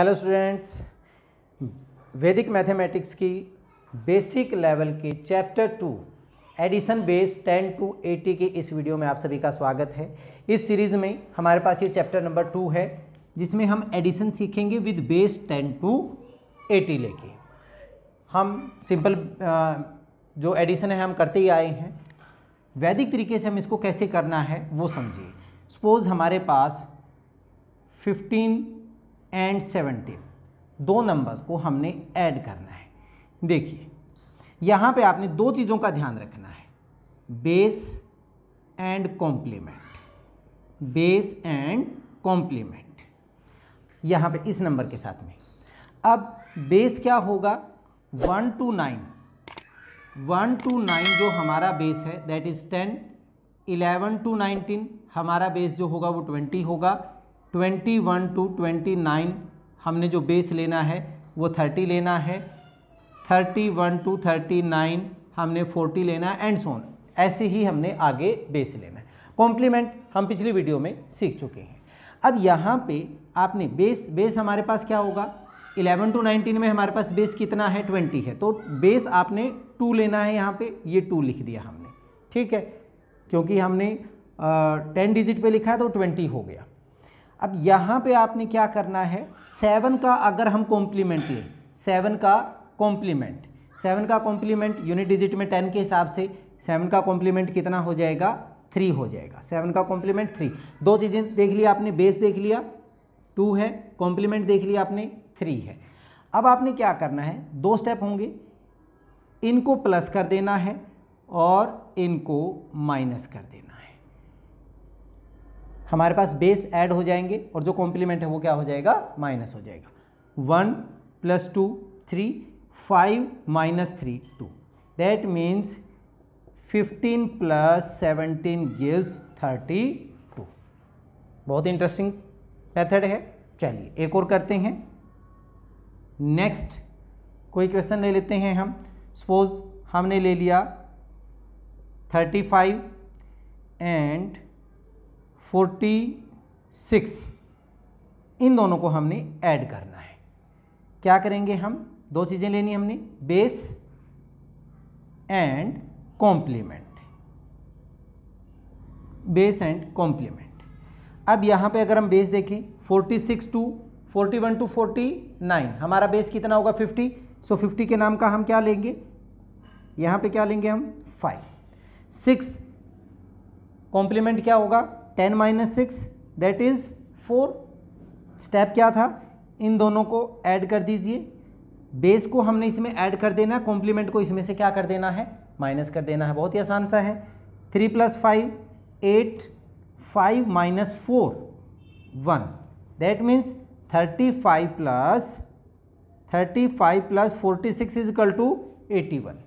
hello students Vedic mathematics की basic level के chapter two addition base ten to eighty के इस video में आप सभी का स्वागत है इस सीरीज़ में हमारे पास ये चैप्टर नंबर टू है जिसमें हम एडिशन सीखेंगे with base ten to eighty लेके हम सिंपल जो एडिशन है हम करते ही आए हैं वैदिक तरीके से हम इसको कैसे करना है वो समझिए सपोज़ हमारे पास फिफ्टीन एंड सेवनटीन दो नंबर्स को हमने ऐड करना है देखिए यहाँ पे आपने दो चीज़ों का ध्यान रखना है base and complement base and complement यहाँ पे इस नंबर के साथ में अब बेस क्या होगा one to nine one to nine जो हमारा बेस है that is ten eleven to nineteen हमारा बेस जो होगा वो ट्वेंटी होगा twenty one to twenty nine हमने जो बेस लेना है वो थर्टी लेना है thirty one to thirty nine हमने फोर्टी लेना है एंड सोन ऐसे ही हमने आगे बेस लेना है कॉम्प्लीमेंट हम पिछली वीडियो में सीख चुके हैं अब यहाँ पे आपने बेस बेस हमारे पास क्या होगा इलेवन टू नाइनटीन में हमारे पास बेस कितना है ट्वेंटी है तो बेस आपने टू लेना है यहाँ पर ये टू लिख दिया हमने ठीक है क्योंकि हमने टेन डिजिट पर लिखा है तो ट्वेंटी हो गया अब यहाँ पे आपने क्या करना है सेवन का अगर हम कॉम्प्लीमेंट लें सेवन का कॉम्प्लीमेंट सेवन का कॉम्प्लीमेंट यूनिट डिजिट में टेन के हिसाब से सेवन का कॉम्प्लीमेंट कितना हो जाएगा थ्री हो जाएगा सेवन का कॉम्प्लीमेंट थ्री दो चीज़ें देख लिया आपने बेस देख लिया टू है कॉम्प्लीमेंट देख लिया आपने थ्री है अब आपने क्या करना है दो स्टेप होंगे इनको प्लस कर देना है और इनको माइनस कर देना है हमारे पास बेस ऐड हो जाएंगे और जो कॉम्प्लीमेंट है वो क्या हो जाएगा माइनस हो जाएगा one plus two three five minus three two that means fifteen plus seventeen gives thirty two बहुत इंटरेस्टिंग मेथड है चलिए एक और करते हैं नेक्स्ट कोई क्वेश्चन ले लेते हैं हम सपोज हमने ले लिया thirty five and forty six इन दोनों को हमने ऐड करना है क्या करेंगे हम दो चीज़ें लेनी हमने base and complement base and complement अब यहाँ पे अगर हम बेस देखें 46 टू 41 टू 49 हमारा बेस कितना होगा 50 सो so 50 के नाम का हम क्या लेंगे यहाँ पे क्या लेंगे हम 5 6 कॉम्प्लीमेंट क्या होगा ten minus six that is four step क्या था इन दोनों को ऐड कर दीजिए बेस को हमने इसमें ऐड कर देना है कॉम्प्लीमेंट को इसमें से क्या कर देना है माइनस कर देना है बहुत ही आसान सा है three plus five eight five minus four one that means thirty five plus thirty five plus forty six is equal to eighty one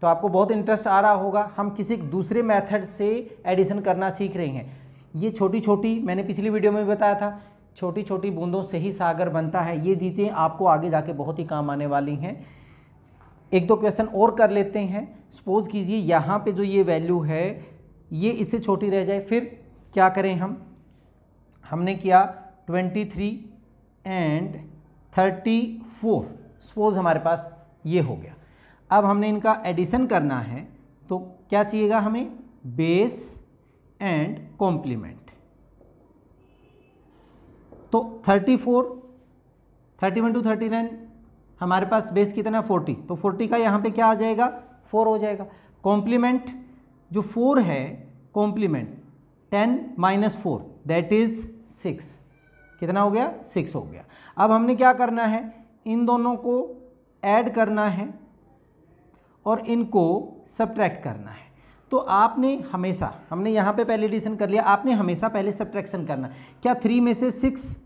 तो आपको बहुत इंटरेस्ट आ रहा होगा हम किसी दूसरे मेथड से एडिशन करना सीख रहे हैं ये छोटी छोटी मैंने पिछली वीडियो में भी बताया था छोटी छोटी बूंदों से ही सागर बनता है ये चीज़ें आपको आगे जाके बहुत ही काम आने वाली हैं एक दो क्वेश्चन और कर लेते हैं सपोज़ कीजिए यहाँ पर जो ये वैल्यू है ये इससे छोटी रह जाए फिर क्या करें हम हमने किया 23 एंड 34 सपोज़ हमारे पास ये हो गया अब हमने इनका एडिशन करना है तो क्या चाहिएगा हमें बेस एंड कॉम्प्लीमेंट तो 34 वन टू थर्टी नाइन हमारे पास बेस कितना है तो फोर्टी का यहाँ पे क्या आ जाएगा फोर हो जाएगा कॉम्प्लीमेंट जो फोर है complement ten minus four that is six कितना हो गया सिक्स हो गया अब हमने क्या करना है इन दोनों को ऐड करना है और इनको सब्ट्रैक्ट करना है तो आपने हमेशा हमने यहाँ पे पहले एडिशन कर लिया आपने हमेशा पहले सब्ट्रैक्शन करना क्या थ्री में से सिक्स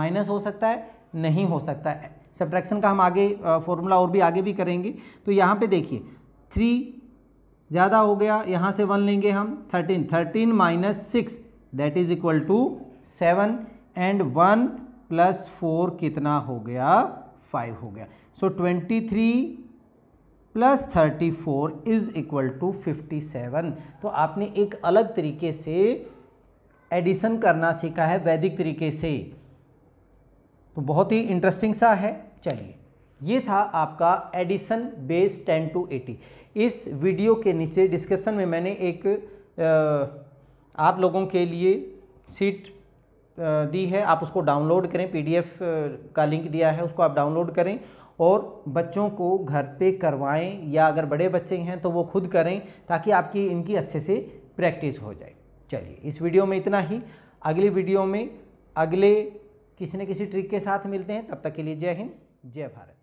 माइनस हो सकता है नहीं हो सकता है सब्ट्रैक्शन का हम आगे फॉर्मूला और भी आगे भी करेंगे तो यहाँ पे देखिए थ्री ज़्यादा हो गया यहाँ से वन लेंगे हम thirteen thirteen minus six that is equal to seven and one plus four कितना हो गया फाइव हो गया so twenty three plus thirty four is equal to fifty seven तो आपने एक अलग तरीके से एडिशन करना सीखा है वैदिक तरीके से तो बहुत ही इंटरेस्टिंग सा है चलिए ये था आपका addition base ten to eighty इस वीडियो के नीचे डिस्क्रिप्शन में मैंने एक आप लोगों के लिए सीट दी है आप उसको डाउनलोड करें पीडीएफ का लिंक दिया है उसको आप डाउनलोड करें और बच्चों को घर पे करवाएं या अगर बड़े बच्चे हैं तो वो खुद करें ताकि आपकी इनकी अच्छे से प्रैक्टिस हो जाए चलिए इस वीडियो में इतना ही अगली वीडियो में अगले किसी न किसी ट्रिक के साथ मिलते हैं तब तक के लिए जय हिंद जय भारत